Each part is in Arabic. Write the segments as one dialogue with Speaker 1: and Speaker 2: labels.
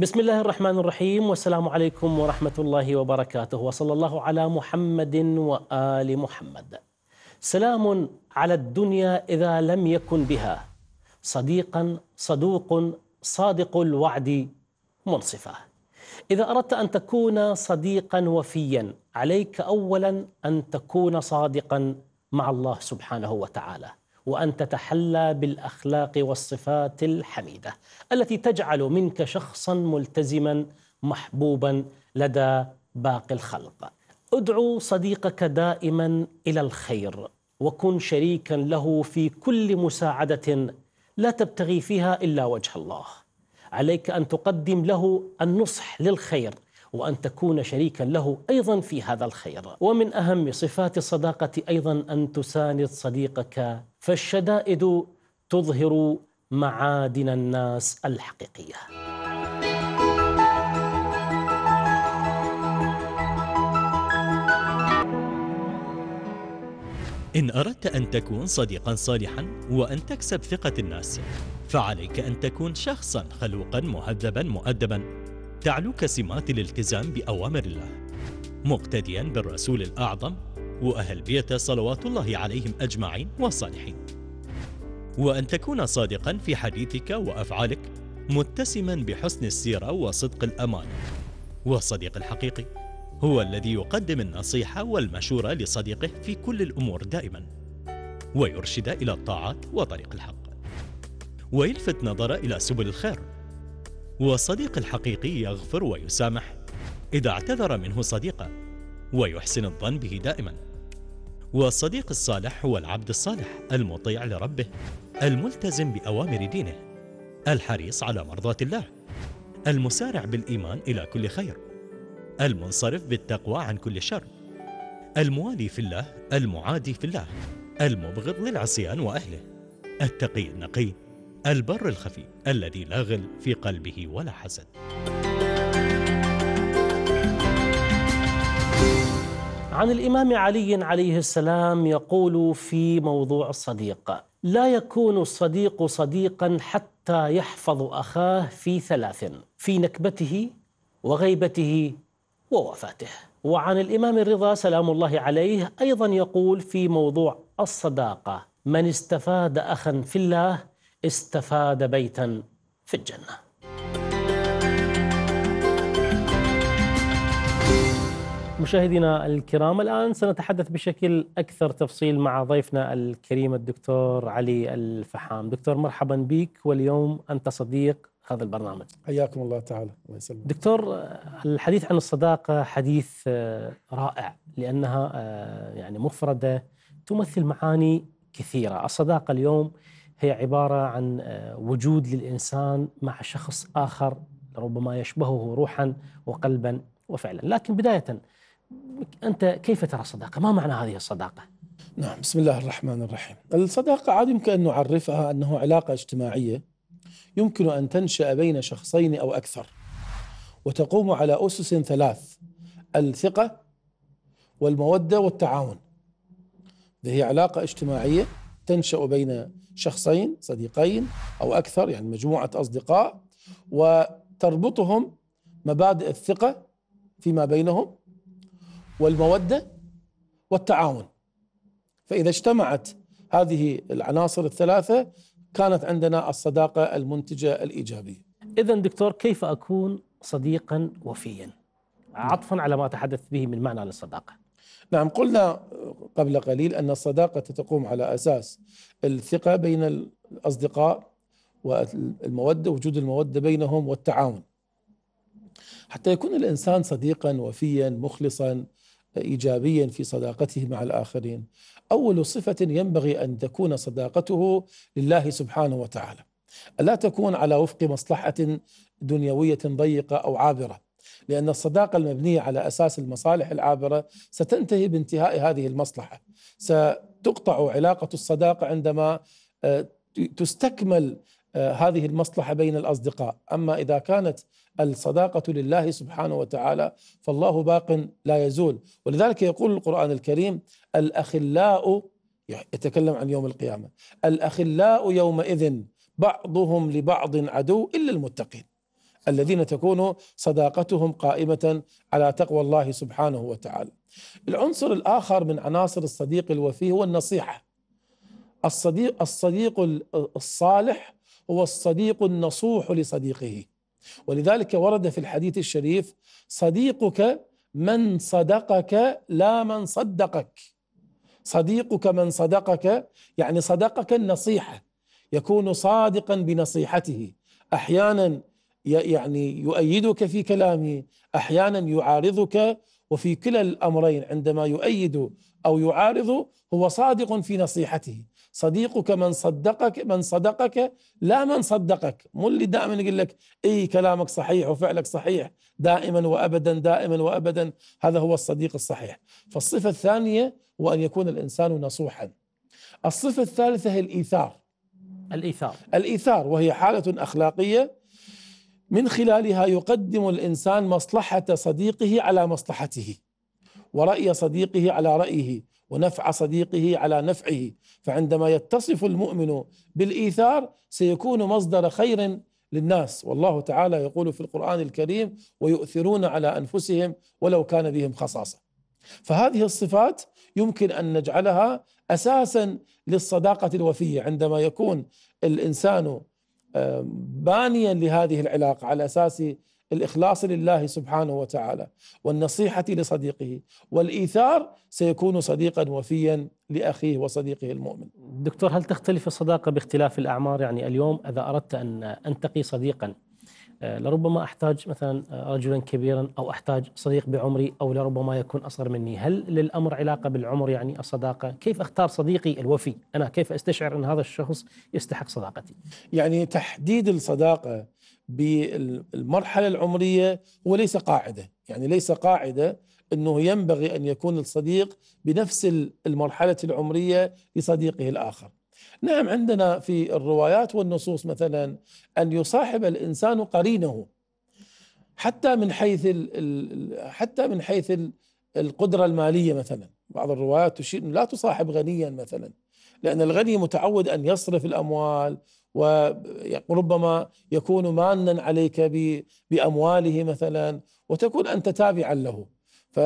Speaker 1: بسم الله الرحمن الرحيم والسلام عليكم ورحمة الله وبركاته وصلى الله على محمد وآل محمد سلام على الدنيا إذا لم يكن بها صديقا صدوق صادق الوعد منصفا إذا أردت أن تكون صديقا وفيا عليك أولا أن تكون صادقا مع الله سبحانه وتعالى وان تتحلى بالاخلاق والصفات الحميده التي تجعل منك شخصا ملتزما محبوبا لدى باقي الخلق ادعو صديقك دائما الى الخير وكن شريكا له في كل مساعده لا تبتغي فيها الا وجه الله عليك ان تقدم له النصح للخير وأن تكون شريكا له أيضا في هذا الخير ومن أهم صفات الصداقة أيضا أن تساند صديقك فالشدائد تظهر معادن الناس الحقيقيه
Speaker 2: إن أردت أن تكون صديقا صالحا وأن تكسب ثقة الناس فعليك أن تكون شخصا خلوقا مهذبا مؤدبا تعلوك سمات الالتزام بأوامر الله مقتديا بالرسول الأعظم وأهل بيته صلوات الله عليهم أجمعين وصالحين وأن تكون صادقا في حديثك وأفعالك متسما بحسن السيرة وصدق الأمان والصديق الحقيقي هو الذي يقدم النصيحة والمشورة لصديقه في كل الأمور دائما ويرشد إلى الطاعات وطريق الحق ويلفت نظره إلى سبل الخير والصديق الحقيقي يغفر ويسامح إذا اعتذر منه صديقه ويحسن الظن به دائما والصديق الصالح هو العبد الصالح المطيع لربه الملتزم بأوامر دينه الحريص على مرضاة الله المسارع بالإيمان إلى كل خير المنصرف بالتقوى عن كل شر الموالي في الله المعادي في الله المبغض للعصيان وأهله التقي النقي البر الخفي الذي لا غل في قلبه ولا حسد
Speaker 1: عن الامام علي عليه السلام يقول في موضوع الصديق لا يكون الصديق صديقا حتى يحفظ اخاه في ثلاث في نكبته وغيبته ووفاته وعن الامام الرضا سلام الله عليه ايضا يقول في موضوع الصداقه من استفاد اخا في الله استفاد بيتا في الجنه مشاهدينا الكرام الآن سنتحدث بشكل أكثر تفصيل مع ضيفنا الكريم الدكتور علي الفحام دكتور مرحبا بك واليوم أنت صديق هذا البرنامج
Speaker 3: حياكم الله تعالى الله يسلمك دكتور
Speaker 1: الحديث عن الصداقة حديث آه، رائع لأنها آه، يعني مفردة تمثل معاني كثيرة الصداقة اليوم هي عبارة عن آه، وجود للإنسان مع شخص آخر ربما يشبهه روحا وقلبا وفعلا لكن بداية أنت كيف ترى الصداقة ما معنى هذه الصداقة
Speaker 3: نعم بسم الله الرحمن الرحيم الصداقة عاد يمكن أن نعرفها أنه علاقة اجتماعية يمكن أن تنشأ بين شخصين أو أكثر وتقوم على أسس ثلاث الثقة والمودة والتعاون هي علاقة اجتماعية تنشأ بين شخصين صديقين أو أكثر يعني مجموعة أصدقاء وتربطهم مبادئ الثقة فيما بينهم والمودة والتعاون فإذا اجتمعت هذه العناصر الثلاثة كانت عندنا الصداقة المنتجة الإيجابية إذا دكتور كيف أكون صديقا وفيا عطفا على ما تحدث به من معنى للصداقة نعم قلنا قبل قليل أن الصداقة تقوم على أساس الثقة بين الأصدقاء والمودة وجود المودة بينهم والتعاون حتى يكون الإنسان صديقا وفيا مخلصا ايجابيا في صداقته مع الاخرين. اول صفه ينبغي ان تكون صداقته لله سبحانه وتعالى. الا تكون على وفق مصلحه دنيويه ضيقه او عابره. لأن الصداقة المبنية على أساس المصالح العابرة ستنتهي بانتهاء هذه المصلحة ستقطع علاقة الصداقة عندما آه، تستكمل آه، هذه المصلحة بين الأصدقاء أما إذا كانت الصداقة لله سبحانه وتعالى فالله باق لا يزول ولذلك يقول القرآن الكريم الأخلاء يعني يتكلم عن يوم القيامة الأخلاء يومئذ بعضهم لبعض عدو إلا المتقين الذين تكون صداقتهم قائمة على تقوى الله سبحانه وتعالى. العنصر الآخر من عناصر الصديق الوفي هو النصيحة. الصديق الصديق الصالح هو الصديق النصوح لصديقه. ولذلك ورد في الحديث الشريف صديقك من صدقك لا من صدقك. صديقك من صدقك يعني صدقك النصيحه يكون صادقا بنصيحته احيانا يعني يؤيدك في كلامه احيانا يعارضك وفي كلا الامرين عندما يؤيد او يعارض هو صادق في نصيحته صديقك من صدقك من صدقك لا من صدقك مو اللي دائما يقول لك اي كلامك صحيح وفعلك صحيح دائما وابدا دائما وابدا هذا هو الصديق الصحيح فالصفه الثانيه هو ان يكون الانسان نصوحا الصفه الثالثه هي الايثار الايثار الايثار وهي حاله اخلاقيه من خلالها يقدم الانسان مصلحه صديقه على مصلحته وراي صديقه على رايه ونفع صديقه على نفعه فعندما يتصف المؤمن بالايثار سيكون مصدر خير للناس والله تعالى يقول في القران الكريم ويؤثرون على انفسهم ولو كان بهم خصاصه فهذه الصفات يمكن ان نجعلها اساسا للصداقه الوفيه عندما يكون الانسان بانيا لهذه العلاقه على اساس الاخلاص لله سبحانه وتعالى والنصيحه لصديقه والايثار سيكون صديقا وفيا لاخيه وصديقه المؤمن.
Speaker 1: دكتور هل تختلف الصداقه باختلاف الاعمار؟ يعني اليوم اذا اردت ان انتقي صديقا آه، لربما احتاج مثلا آه، رجلا كبيرا او احتاج صديق بعمري او لربما يكون اصغر مني، هل للامر علاقه بالعمر يعني الصداقه؟
Speaker 3: كيف اختار صديقي الوفي؟ انا كيف استشعر ان هذا الشخص يستحق صداقتي؟ يعني تحديد الصداقه بالمرحله العمريه هو ليس قاعده، يعني ليس قاعده انه ينبغي ان يكون الصديق بنفس المرحله العمريه لصديقه الاخر. نعم عندنا في الروايات والنصوص مثلا أن يصاحب الإنسان قرينه حتى من حيث حتى من حيث القدرة المالية مثلا بعض الروايات تشير لا تصاحب غنيا مثلا لأن الغني متعود أن يصرف الأموال وربما يعني يكون مانا عليك بأمواله مثلا وتكون أنت تابعا له ف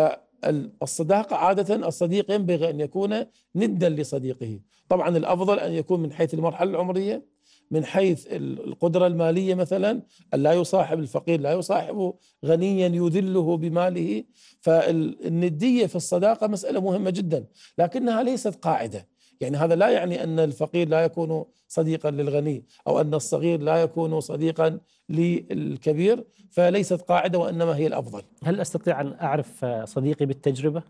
Speaker 3: الصداقة عادة الصديق ينبغي أن يكون ندا لصديقه طبعا الأفضل أن يكون من حيث المرحلة العمرية من حيث القدرة المالية مثلا أن لا يصاحب الفقير لا يصاحب غنيا يذله بماله فالندية في الصداقة مسألة مهمة جدا لكنها ليست قاعدة يعني هذا لا يعني أن الفقير لا يكون صديقا للغني أو أن الصغير لا يكون صديقا للكبير فليست قاعدة وإنما هي الأفضل هل أستطيع أن أعرف صديقي بالتجربة؟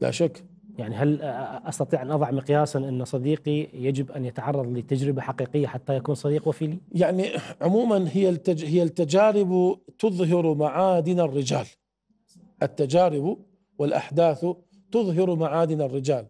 Speaker 3: لا شك يعني هل استطيع
Speaker 1: ان اضع مقياسا ان صديقي يجب ان يتعرض لتجربه حقيقيه حتى يكون صديق وفي لي؟
Speaker 3: يعني عموما هي التج هي التجارب تظهر معادن الرجال. التجارب والاحداث تظهر معادن الرجال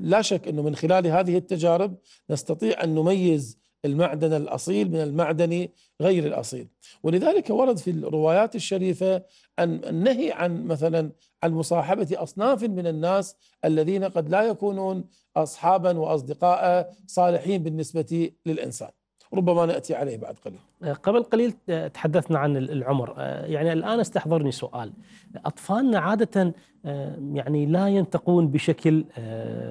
Speaker 3: لا شك انه من خلال هذه التجارب نستطيع ان نميز المعدن الاصيل من المعدن غير الاصيل، ولذلك ورد في الروايات الشريفه ان النهي عن مثلا عن مصاحبه اصناف من الناس الذين قد لا يكونون اصحابا واصدقاء صالحين بالنسبه للانسان. ربما ناتي عليه بعد قليل.
Speaker 1: آه، قبل قليل آه، تحدثنا عن العمر، آه، يعني الان استحضرني سؤال، اطفالنا عاده يعني لا ينتقون بشكل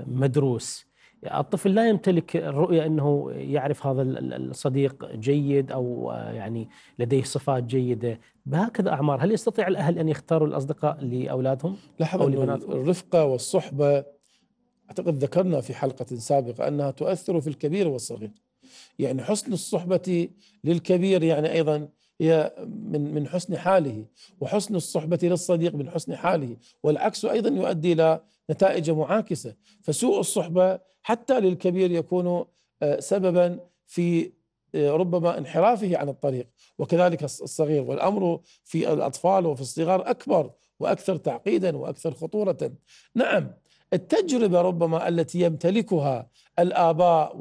Speaker 1: مدروس. الطفل لا يمتلك الرؤيه انه يعرف هذا الصديق جيد او يعني لديه صفات جيده بهكذا اعمار هل يستطيع
Speaker 3: الاهل ان يختاروا الاصدقاء لاولادهم لاحظ أو الرفقه والصحبه اعتقد ذكرنا في حلقه سابقه انها تؤثر في الكبير والصغير يعني حسن الصحبة للكبير يعني أيضا هي من من حسن حاله وحسن الصحبة للصديق من حسن حاله والعكس أيضا يؤدي إلى نتائج معاكسة فسوء الصحبة حتى للكبير يكون آه، سببا في آه، ربما انحرافه عن الطريق وكذلك الصغير والأمر في الأطفال وفي الصغار أكبر وأكثر تعقيدا وأكثر خطورة نعم التجربه ربما التي يمتلكها الاباء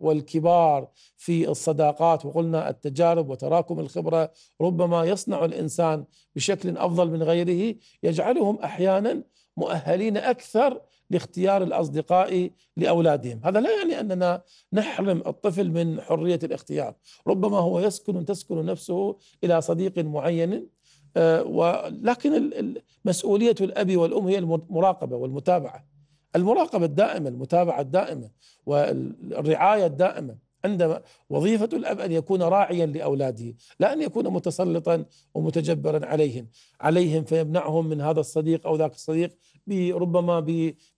Speaker 3: والكبار في الصداقات وقلنا التجارب وتراكم الخبره ربما يصنع الانسان بشكل افضل من غيره يجعلهم احيانا مؤهلين اكثر لاختيار الاصدقاء لاولادهم، هذا لا يعني اننا نحرم الطفل من حريه الاختيار، ربما هو يسكن تسكن نفسه الى صديق معين آه، ولكن مسؤولية الأب والأم هي المراقبة والمتابعة المراقبة الدائمة المتابعة الدائمة والرعاية الدائمة عندما وظيفة الأب أن يكون راعيا لأولاده لا أن يكون متسلطا ومتجبرا عليهم عليهم فيمنعهم من هذا الصديق أو ذاك الصديق ربما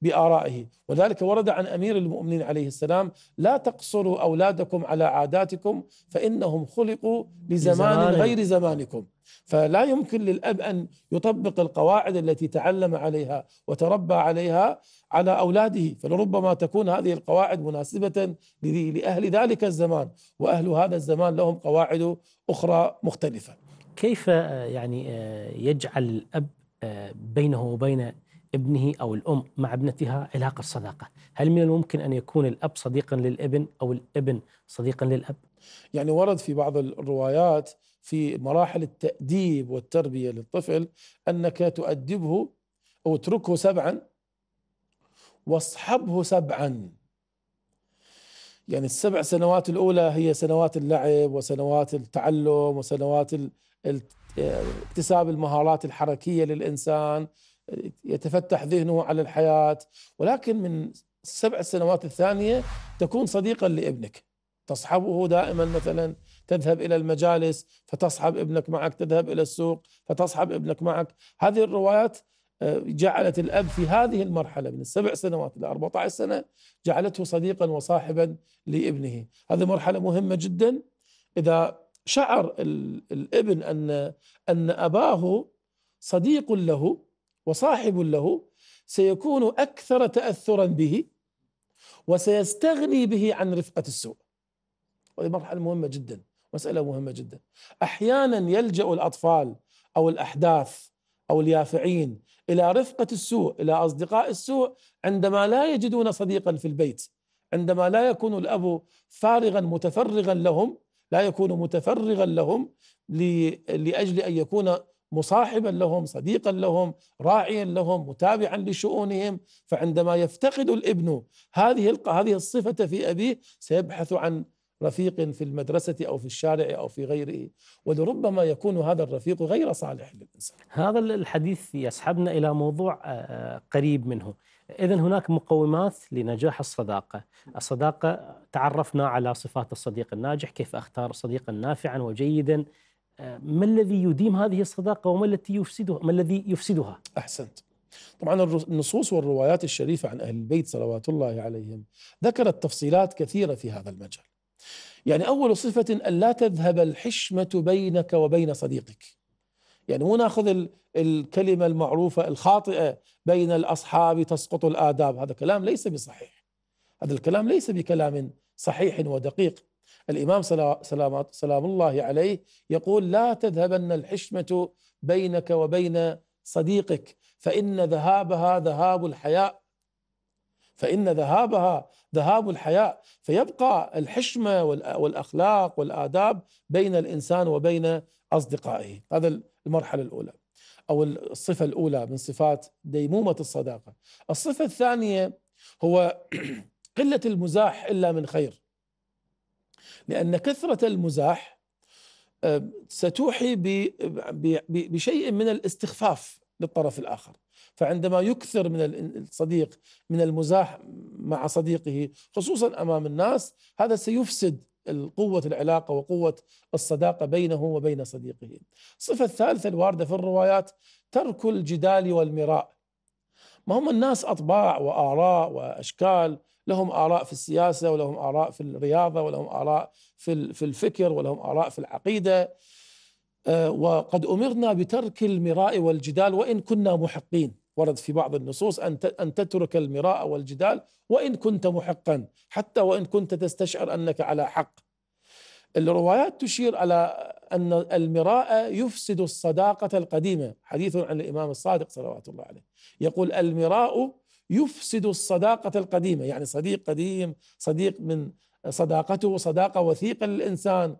Speaker 3: بآرائه وذلك ورد عن أمير المؤمنين عليه السلام لا تقصروا أولادكم على عاداتكم فإنهم خلقوا لزمان غير زمانكم فلا يمكن للأب أن يطبق القواعد التي تعلم عليها وتربى عليها على أولاده فلربما تكون هذه القواعد مناسبة لأهل ذلك الزمان وأهل هذا الزمان لهم قواعد أخرى مختلفة كيف آه، يعني آه،
Speaker 1: يجعل الأب آه، بينه وبين ابنه أو الأم مع ابنتها علاقة صداقه، هل من الممكن أن يكون الأب صديقا للابن أو الابن صديقا للأب؟
Speaker 3: يعني ورد في بعض الروايات في مراحل التأديب والتربية للطفل أنك تؤدبه أو اتركه سبعا واصحبه سبعا يعني السبع سنوات الأولى هي سنوات اللعب وسنوات التعلم وسنوات اكتساب المهارات الحركية للإنسان يتفتح ذهنه على الحياة ولكن من السبع سنوات الثانية تكون صديقا لابنك تصحبه دائما مثلا تذهب إلى المجالس فتصحب ابنك معك تذهب إلى السوق فتصحب ابنك معك هذه الروايات آه، جعلت الأب في هذه المرحلة من السبع سنوات إلى 14 سنة جعلته صديقا وصاحبا لابنه هذه مرحلة مهمة جدا إذا شعر الابن أن أن أباه صديق له وصاحب له سيكون اكثر تاثرا به وسيستغني به عن رفقه السوء وهذه مرحله مهمه جدا مساله مهمه جدا احيانا يلجا الاطفال او الاحداث او اليافعين الى رفقه السوء الى اصدقاء السوء عندما لا يجدون صديقا في البيت عندما لا يكون الاب فارغا متفرغا لهم لا يكون متفرغا لهم لاجل ان يكون مصاحبا لهم صديقا لهم راعيا لهم متابعا لشؤونهم فعندما يفتقد الابن هذه هذه الصفه في ابيه سيبحث عن رفيق في المدرسة أو في الشارع أو في غيره ولربما يكون هذا الرفيق غير صالح للإنسان
Speaker 1: هذا الحديث يسحبنا إلى موضوع آه، قريب منه إذا هناك مقومات لنجاح الصداقة الصداقة تعرفنا على صفات الصديق الناجح كيف أختار صديقا نافعا وجيدا آه، ما الذي يديم هذه الصداقه وما التي يفسدها
Speaker 3: ما الذي يفسدها احسنت طبعا النصوص والروايات الشريفه عن اهل البيت صلوات الله عليهم ذكرت تفصيلات كثيره في هذا المجال يعني اول صفه ان لا تذهب الحشمه بينك وبين صديقك يعني مو ناخذ الكلمه المعروفه الخاطئه بين الاصحاب تسقط الاداب هذا كلام ليس بصحيح هذا الكلام ليس بكلام صحيح ودقيق الإمام سلام, سلام الله عليه يقول لا تذهبن الحشمة بينك وبين صديقك فإن ذهابها ذهاب الحياء فإن ذهابها ذهاب الحياء فيبقى الحشمة والأخلاق والآداب بين الإنسان وبين أصدقائه هذا المرحلة الأولى أو الصفة الأولى من صفات ديمومة الصداقة الصفة الثانية هو قلة المزاح إلا من خير لأن كثرة المزاح آه، ستوحي بشيء من الاستخفاف للطرف الآخر فعندما يكثر من الصديق من المزاح مع صديقه خصوصا أمام الناس هذا سيفسد قوة العلاقة وقوة الصداقة بينه وبين صديقه الصفة الثالثة الواردة في الروايات ترك الجدال والمراء ما هم الناس أطباع وآراء وأشكال لهم آراء في السياسة ولهم آراء في الرياضة ولهم آراء في الفكر ولهم آراء في العقيدة آه، وقد أمرنا بترك المراء والجدال وإن كنا محقين ورد في بعض النصوص أن أن تترك المراء والجدال وإن كنت محقا حتى وإن كنت تستشعر أنك على حق الروايات تشير على أن المراء يفسد الصداقة القديمة حديث عن الإمام الصادق صلوات الله عليه يقول المراء يفسد الصداقة القديمة يعني صديق قديم صديق من صداقته صداقة وثيقة للإنسان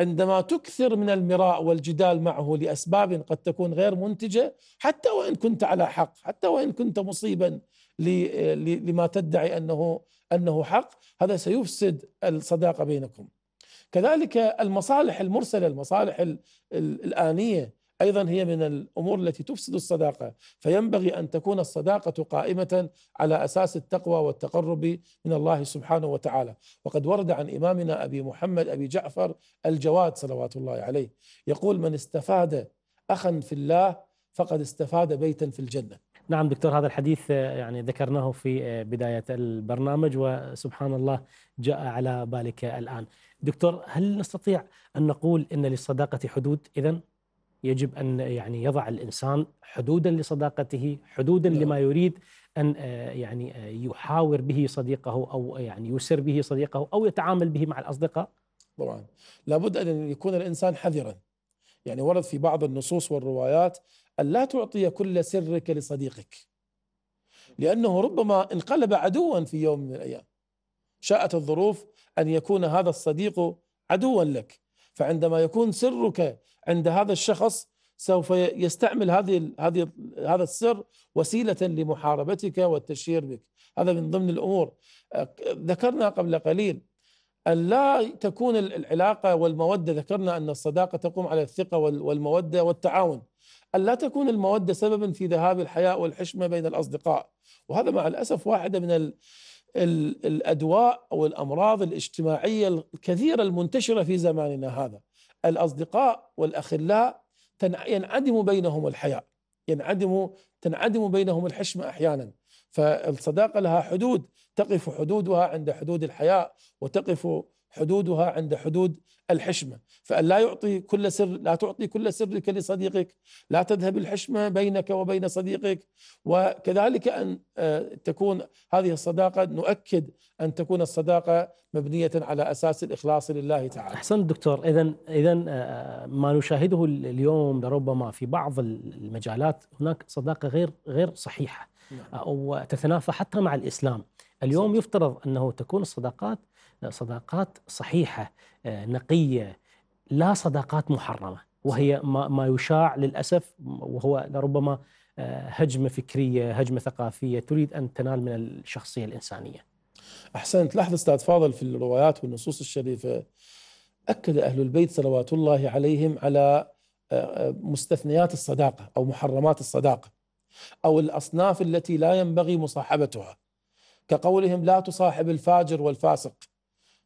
Speaker 3: عندما تكثر من المراء والجدال معه لأسباب قد تكون غير منتجة حتى وإن كنت على حق حتى وإن كنت مصيبا لما تدعي أنه أنه حق هذا سيفسد الصداقة بينكم كذلك المصالح المرسلة المصالح الآنية ايضا هي من الامور التي تفسد الصداقه فينبغي ان تكون الصداقه قائمه على اساس التقوى والتقرب من الله سبحانه وتعالى وقد ورد عن امامنا ابي محمد ابي جعفر الجواد صلوات الله عليه يقول من استفاد اخا في الله فقد استفاد بيتا في الجنه
Speaker 1: نعم دكتور هذا الحديث يعني ذكرناه في بداية البرنامج وسبحان الله جاء على بالك الآن دكتور هل نستطيع أن نقول أن للصداقة حدود إذا؟ يجب ان يعني يضع الانسان حدودا لصداقته، حدودا نعم. لما يريد ان آه، يعني آه، يحاور
Speaker 3: به صديقه او آه، يعني يسر به صديقه او يتعامل به مع الاصدقاء. طبعا لابد ان يكون الانسان حذرا. يعني ورد في بعض النصوص والروايات ان لا تعطي كل سرك لصديقك. لانه ربما انقلب عدوا في يوم من الايام. شاءت الظروف ان يكون هذا الصديق عدوا لك. فعندما يكون سرك عند هذا الشخص سوف يستعمل هذه هذه هذا السر وسيله لمحاربتك والتشهير بك هذا من ضمن الامور أه، ذكرنا قبل قليل أن لا تكون العلاقة والمودة ذكرنا أن الصداقة تقوم على الثقة والمودة والتعاون أن لا تكون المودة سببا في ذهاب الحياء والحشمة بين الأصدقاء وهذا مع الأسف واحدة من الأدواء أو الأمراض الاجتماعية الكثيرة المنتشرة في زماننا هذا الأصدقاء والأخلاء ينعدم بينهم الحياء ينعدم تنعدم بينهم الحشمة أحيانا فالصداقة لها حدود تقف حدودها عند حدود الحياء وتقف حدودها عند حدود الحشمة فأن لا يعطي كل سر لا تعطي كل سرك لصديقك لا تذهب الحشمة بينك وبين صديقك وكذلك أن آه، تكون هذه الصداقة نؤكد أن تكون الصداقة مبنية على أساس الإخلاص لله تعالى أحسن
Speaker 1: دكتور إذا إذا آه، آه، ما نشاهده اليوم لربما في بعض المجالات هناك صداقة غير غير صحيحة نعم. وتتنافى حتى مع الإسلام اليوم يفترض أنه تكون الصداقات صداقات صحيحه آه، نقيه لا صداقات محرمه وهي ما, يشاع للاسف وهو لربما آه، هجمه فكريه، هجمه ثقافيه تريد ان تنال من الشخصيه الانسانيه.
Speaker 3: احسنت لاحظ استاذ فاضل في الروايات والنصوص الشريفه اكد اهل البيت صلوات الله عليهم على آه، مستثنيات الصداقه او محرمات الصداقه او الاصناف التي لا ينبغي مصاحبتها كقولهم لا تصاحب الفاجر والفاسق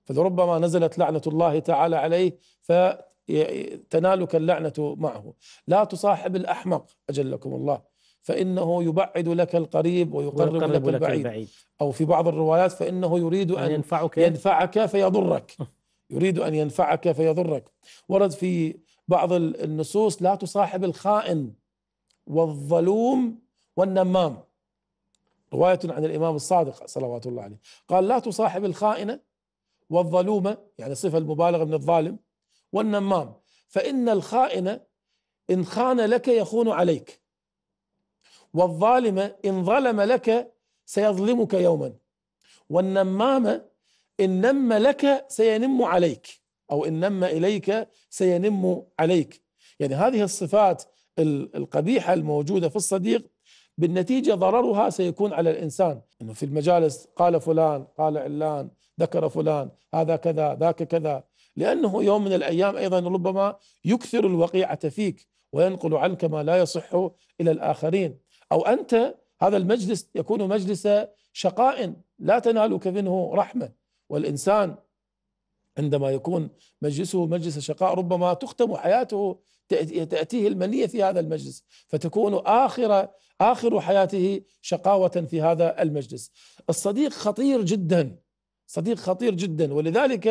Speaker 3: فلربما نزلت لعنة الله تعالى عليه فتنالك اللعنة معه لا تصاحب الأحمق أجلكم الله فإنه يبعد لك القريب ويقرب, ويقرب لك, لك البعيد, البعيد أو في بعض الروايات فإنه يريد أن, أن ينفعك, ينفعك فيضرك أه. يريد أن ينفعك فيضرك ورد في بعض النصوص لا تصاحب الخائن والظلوم والنمام رواية عن الإمام الصادق صلوات الله عليه قال لا تصاحب الخائنة والظلومة يعني صفة المبالغة من الظالم والنمام فإن الخائن إن خان لك يخون عليك والظالم إن ظلم لك سيظلمك يوما والنمام إن نم لك سينم عليك أو إن نم إليك سينم عليك يعني هذه الصفات القبيحة الموجودة في الصديق بالنتيجة ضررها سيكون على الإنسان أنه في المجالس قال فلان قال علان ذكر فلان هذا كذا ذاك كذا لأنه يوم من الأيام أيضا ربما يكثر الوقيعة فيك وينقل عنك ما لا يصح إلى الآخرين أو أنت هذا المجلس يكون مجلس شقاء لا تنالك منه رحمة والإنسان عندما يكون مجلسه مجلس شقاء ربما تختم حياته تأتيه المنية في هذا المجلس فتكون آخر آخر حياته شقاوة في هذا المجلس الصديق خطير جدا صديق خطير جدا ولذلك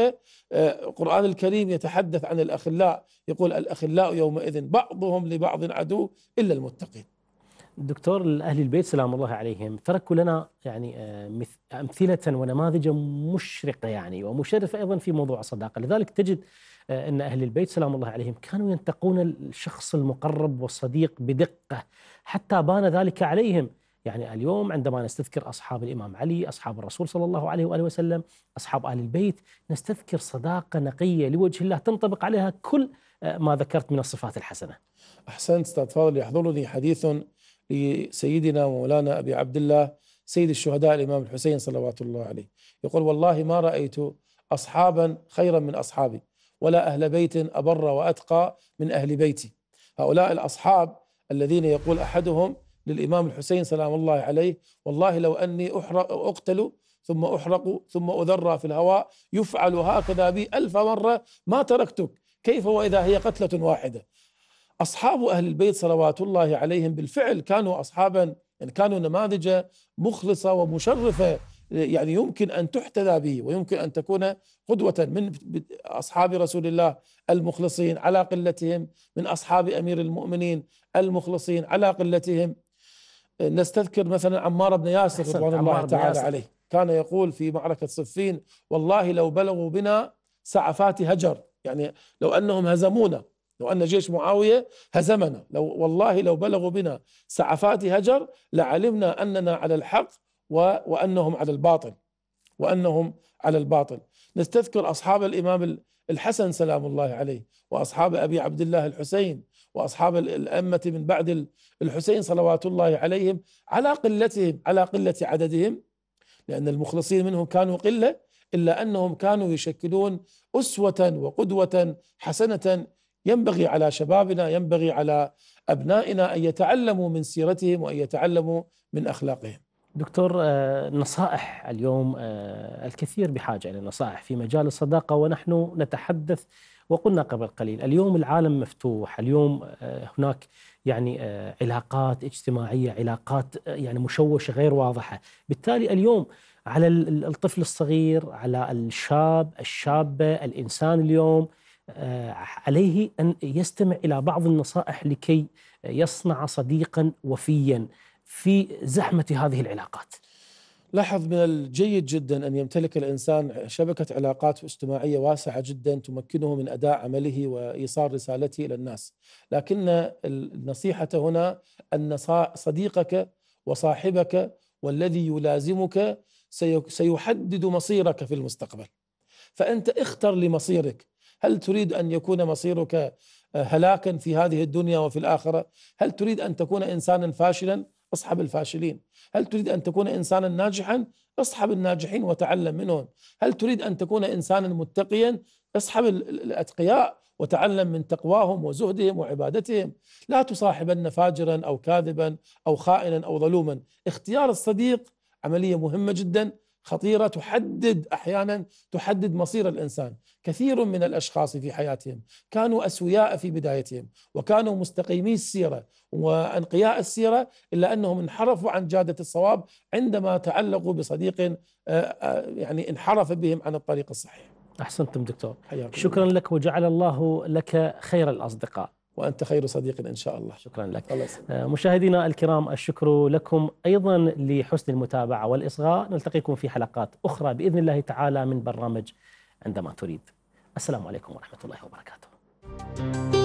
Speaker 3: آه، القرآن الكريم يتحدث عن الأخلاء يقول الأخلاء يومئذ بعضهم لبعض عدو إلا المتقين دكتور أهل البيت سلام الله عليهم تركوا
Speaker 1: لنا يعني آه، أمثلة ونماذج مشرقة يعني ومشرفة أيضا في موضوع الصداقة لذلك تجد آه، ان اهل البيت سلام الله عليهم كانوا ينتقون الشخص المقرب والصديق بدقه حتى بان ذلك عليهم يعني اليوم عندما نستذكر اصحاب الامام علي، اصحاب الرسول صلى الله عليه واله وسلم، اصحاب ال البيت، نستذكر صداقه نقيه لوجه الله تنطبق عليها كل
Speaker 3: آه، ما ذكرت من الصفات الحسنه. احسنت استاذ فاضل يحضرني حديث لسيدنا ومولانا ابي عبد الله سيد الشهداء الامام الحسين صلوات الله عليه، يقول والله ما رايت اصحابا خيرا من اصحابي، ولا أهل بيت أبر وأتقى من أهل بيتي هؤلاء الأصحاب الذين يقول أحدهم للإمام الحسين سلام الله عليه والله لو أني أحرق أقتل ثم أحرق ثم أذر في الهواء يفعل هكذا بي ألف مرة ما تركتك كيف وإذا هي قتلة واحدة أصحاب أهل البيت صلوات الله عليهم بالفعل كانوا أصحابا يعني كانوا نماذج مخلصة ومشرفة يعني يمكن أن تحتذى به ويمكن أن تكون قدوة من أصحاب رسول الله المخلصين على قلتهم من أصحاب أمير المؤمنين المخلصين على قلتهم نستذكر مثلا عمار بن ياسر رضوان الله تعالى ياسر. عليه كان يقول في معركة صفين والله لو بلغوا بنا سعفات هجر يعني لو أنهم هزمونا لو أن جيش معاوية هزمنا لو والله لو بلغوا بنا سعفات هجر لعلمنا أننا على الحق وأنهم على الباطل وأنهم على الباطل نستذكر أصحاب الإمام الحسن سلام الله عليه وأصحاب أبي عبد الله الحسين وأصحاب الأمة من بعد الحسين صلوات الله عليهم على قلتهم على قلة عددهم لأن المخلصين منهم كانوا قلة إلا أنهم كانوا يشكلون أسوة وقدوة حسنة ينبغي على شبابنا ينبغي على أبنائنا أن يتعلموا من سيرتهم وأن يتعلموا من أخلاقهم دكتور آه، نصائح
Speaker 1: اليوم آه، الكثير بحاجة إلى النصائح في مجال الصداقة ونحن نتحدث وقلنا قبل قليل اليوم العالم مفتوح اليوم آه، هناك يعني علاقات اجتماعية علاقات يعني مشوشة غير واضحة بالتالي اليوم على الطفل الصغير على الشاب الشابة الإنسان اليوم عليه أن يستمع إلى بعض النصائح لكي يصنع صديقا
Speaker 3: وفيا في زحمه هذه العلاقات. لاحظ من الجيد جدا ان يمتلك الانسان شبكه علاقات اجتماعيه واسعه جدا تمكنه من اداء عمله وايصال رسالته الى الناس، لكن النصيحه هنا ان صديقك وصاحبك والذي يلازمك سيحدد مصيرك في المستقبل. فانت اختر لمصيرك، هل تريد ان يكون مصيرك آه، هلاكا في هذه الدنيا وفي الاخره؟ هل تريد ان تكون انسانا فاشلا اصحب الفاشلين هل تريد أن تكون إنسانا ناجحا اصحب الناجحين وتعلم منهم هل تريد أن تكون إنسانا متقيا اصحب الأتقياء وتعلم من تقواهم وزهدهم وعبادتهم لا تصاحبن فاجرا أو كاذبا أو خائنا أو ظلوما اختيار الصديق عملية مهمة جدا خطيره تحدد احيانا تحدد مصير الانسان، كثير من الاشخاص في حياتهم كانوا اسوياء في بدايتهم وكانوا مستقيمي السيره وانقياء السيره الا انهم انحرفوا عن جاده الصواب عندما تعلقوا بصديق آه، آه، يعني انحرف بهم عن الطريق الصحيح. احسنتم دكتور. حياكم شكرا لك وجعل
Speaker 1: الله لك خير الاصدقاء. وأنت خير صديق إن شاء الله شكرا لك آه، مشاهدينا الكرام الشكر لكم أيضا لحسن المتابعة والإصغاء نلتقيكم في حلقات أخرى بإذن الله تعالى من برنامج عندما تريد السلام عليكم ورحمة الله وبركاته